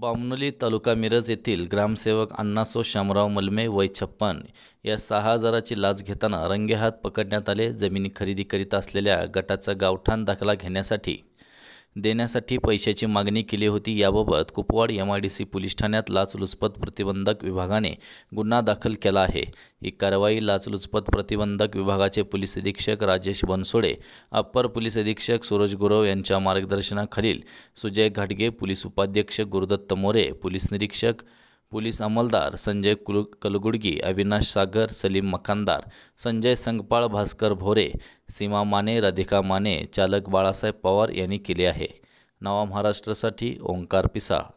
बामनोली तालुका मिरज येथील ग्रामसेवक अण्णासो शामराव मलमे वय छप्पन या सहा हजाराची लाच घेताना रंगेहात पकडण्यात आले जमिनी खरेदी करीत असलेल्या गटाचा गावठाण दाखला घेण्यासाठी देण्यासाठी पैशाची मागणी केली होती याबाबत Kupwad M I D C police ठाण्यात लाचलुचपत प्रतिबंधक विभागाने गुन्हा दाखल केला आहे ही कारवाई लाचलुचपत प्रतिबंधक विभागाचे पोलीस अधीक्षक राजेश बनसोडे अप्पर पोलीस अधीक्षक सूरज गुरव यांच्या मार्गदर्शनाखालील सुजय घाटगे पोलीस उपाध्यक्ष गुरुदत्त मोरे पोलीस निरीक्षक पोलीस अमलदार, संजय कुल कलगुडगी अविनाश सागर सलीम मकानदार संजय संगपाळ भास्कर भोरे सीमा माने राधिका माने चालक बाळासाहेब पवार यांनी केले आहे नवा महाराष्ट्रासाठी ओंकार पिसाळ